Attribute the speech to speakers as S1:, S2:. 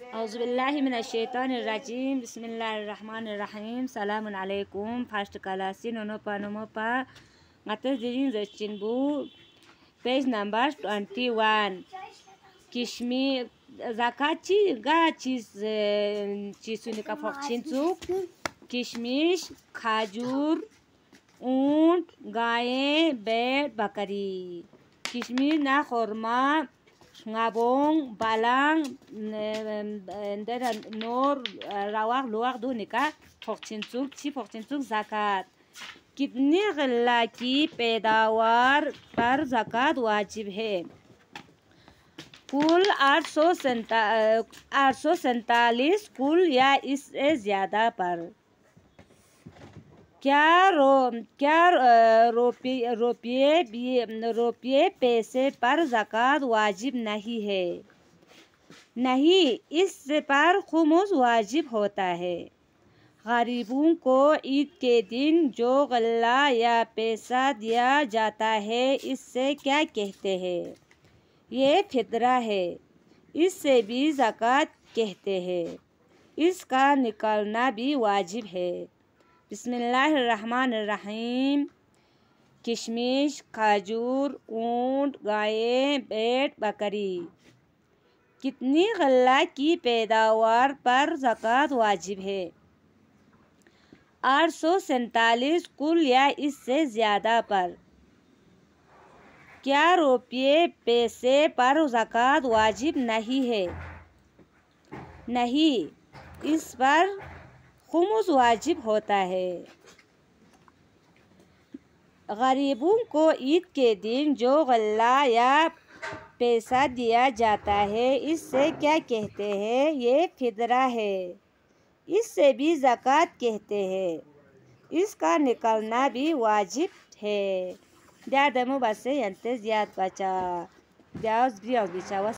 S1: اعوذ بالله من الشیطان الرجیم بسم الله الرحمن الرحیم سلام علیکم فرشت کلاسی نونو پا مو پا مطر دیدین زچین بو پیج نمبر 21 کشمی زکا چی گا چیز چیزونی که فخشین چوک کشمیش کھاجور اونٹ گائے بیر بکری کشمیر نه خورما ngabong balang ndera nor rawar loar do neka fortin tsuk chi fortin tsuk zakat kitni la ki pedawar par zakat wajib he kul 847 847 eh, kul ya is e eh, zyada par क्या रो क्या रुपये रुपये रोपये पैसे पर ज़क़़त वाजिब नहीं है नहीं इस पर खमोस वाजिब होता है गरीबों को ईद के दिन जो गल्ला या पैसा दिया जाता है इससे क्या कहते हैं ये फितरा है इससे भी ज़क़़त कहते हैं इसका निकालना भी वाजिब है बसमीम किशमिश खजूर ऊंट गाय बेट बकरी कितनी गल्ला की पैदावार पर ज़क़़त वाजिब है आठ सौ सैतालीस कुल या इससे ज़्यादा पर क्या रुपये पैसे पर ज़क़़त वाजिब नहीं है नहीं इस पर खमोज वाजिब होता है गरीबों को ईद के दिन जो गल्ला या पैसा दिया जाता है इससे क्या कहते हैं ये फिदरा है इससे भी ज़क़़त कहते हैं इसका निकलना भी वाजिब है ज्यादा मुबसे यंते ज्यादा बचा ब्याज भी अगिचा